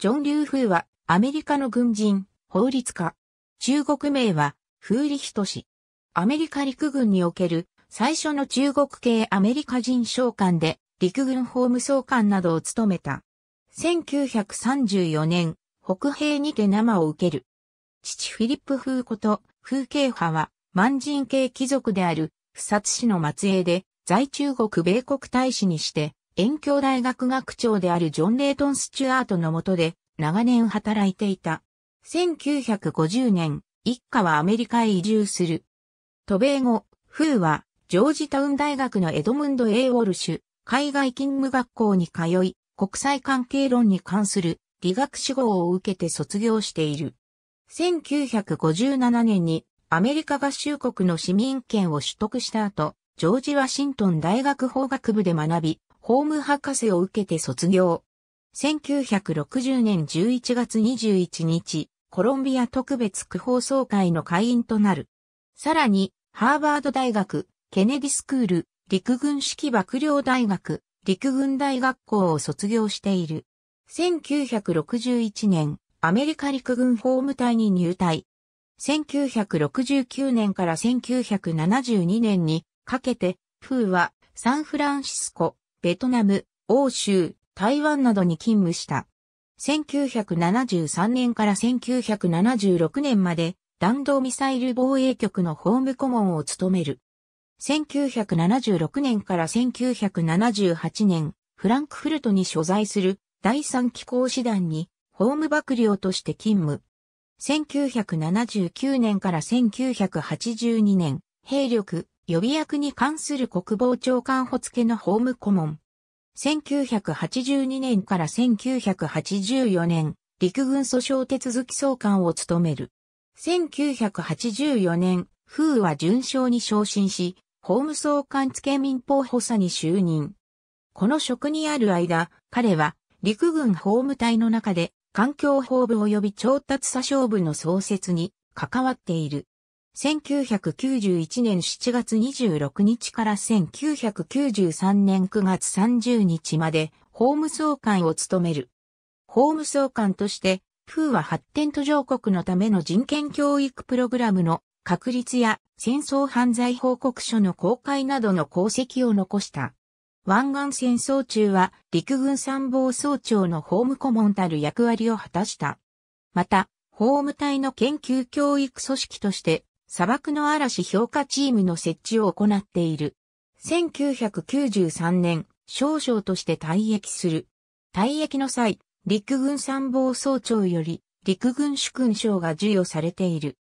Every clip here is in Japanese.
ジョン・リュウ・フーは、アメリカの軍人、法律家。中国名は、フーリヒト氏。アメリカ陸軍における、最初の中国系アメリカ人将官で、陸軍法務総監などを務めた。1934年、北平にて生を受ける。父フィリップ・フーこと、風景派は、満人系貴族である、不殺氏の末裔で、在中国米国大使にして、遠教大学学長であるジョン・レイトン・スチュアートの下で長年働いていた。1950年、一家はアメリカへ移住する。渡米後、フーはジョージタウン大学のエドムンド・エー・ウォルシュ、海外勤務学校に通い、国際関係論に関する理学志望を受けて卒業している。1957年にアメリカ合衆国の市民権を取得した後、ジョージ・ワシントン大学法学部で学び、法務博士を受けて卒業。1960年11月21日、コロンビア特別区法総会の会員となる。さらに、ハーバード大学、ケネディスクール、陸軍式幕僚大学、陸軍大学校を卒業している。1961年、アメリカ陸軍法務隊に入隊。1969年から1972年にかけて、フーはサンフランシスコ、ベトナム、欧州、台湾などに勤務した。1973年から1976年まで弾道ミサイル防衛局の法務顧問を務める。1976年から1978年、フランクフルトに所在する第三機構師団に法務幕僚として勤務。1979年から1982年、兵力予備役に関する国防長官補付の法務顧問。1982年から1984年、陸軍訴訟手続き総監を務める。1984年、風は順将に昇進し、法務総監付民法補佐に就任。この職にある間、彼は陸軍法務隊の中で環境法部及び調達査証部の創設に関わっている。1991年7月26日から1993年9月30日まで法務総監を務める。法務総監として、風は発展途上国のための人権教育プログラムの確立や戦争犯罪報告書の公開などの功績を残した。湾岸戦争中は陸軍参謀総長の法務顧問たる役割を果たした。また、法務隊の研究教育組織として砂漠の嵐評価チームの設置を行っている。1993年、少将として退役する。退役の際、陸軍参謀総長より陸軍主勲章が授与されている。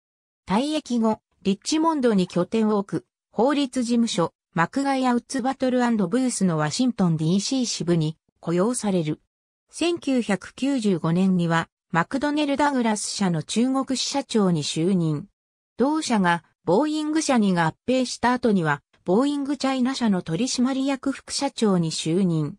退役後、リッチモンドに拠点を置く、法律事務所、マクガイア・ウッズバトルブースのワシントン DC 支部に雇用される。1995年には、マクドネル・ダグラス社の中国支社長に就任。同社がボーイング社に合併した後には、ボーイングチャイナ社の取締役副社長に就任。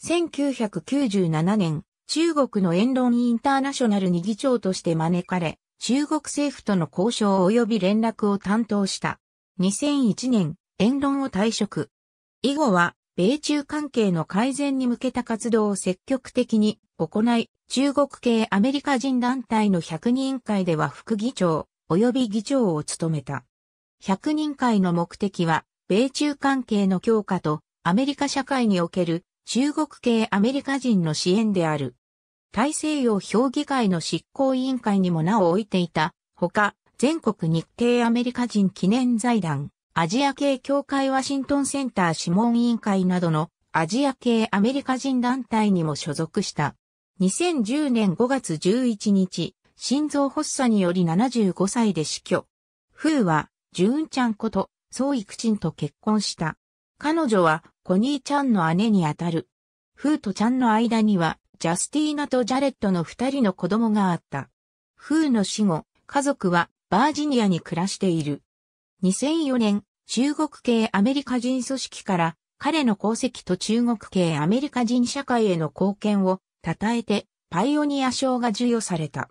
1997年、中国のエ論インターナショナルに議長として招かれ、中国政府との交渉及び連絡を担当した。2001年、エ論を退職。以後は、米中関係の改善に向けた活動を積極的に行い、中国系アメリカ人団体の100人会では副議長、及び議長を務めた。100人会の目的は、米中関係の強化と、アメリカ社会における中国系アメリカ人の支援である。大西洋評議会の執行委員会にもなお置いていた、ほか、全国日系アメリカ人記念財団、アジア系協会ワシントンセンター諮問委員会などのアジア系アメリカ人団体にも所属した。2010年5月11日、心臓発作により75歳で死去。風は、ジューンちゃんこと、ソーイクチンと結婚した。彼女は、コニーちゃんの姉にあたる。風ーとちゃんの間には、ジャスティーナとジャレットの二人の子供があった。風の死後、家族は、バージニアに暮らしている。2004年、中国系アメリカ人組織から、彼の功績と中国系アメリカ人社会への貢献を、称えて、パイオニア賞が授与された。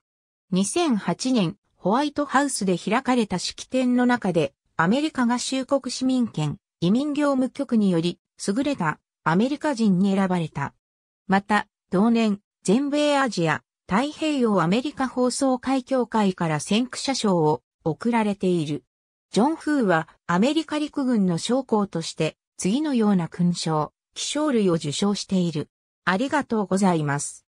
2008年、ホワイトハウスで開かれた式典の中で、アメリカ合衆国市民権、移民業務局により、優れたアメリカ人に選ばれた。また、同年、全米アジア、太平洋アメリカ放送会協会から先駆者賞を贈られている。ジョン・フーはアメリカ陸軍の将校として次のような勲章、希少類を受賞している。ありがとうございます。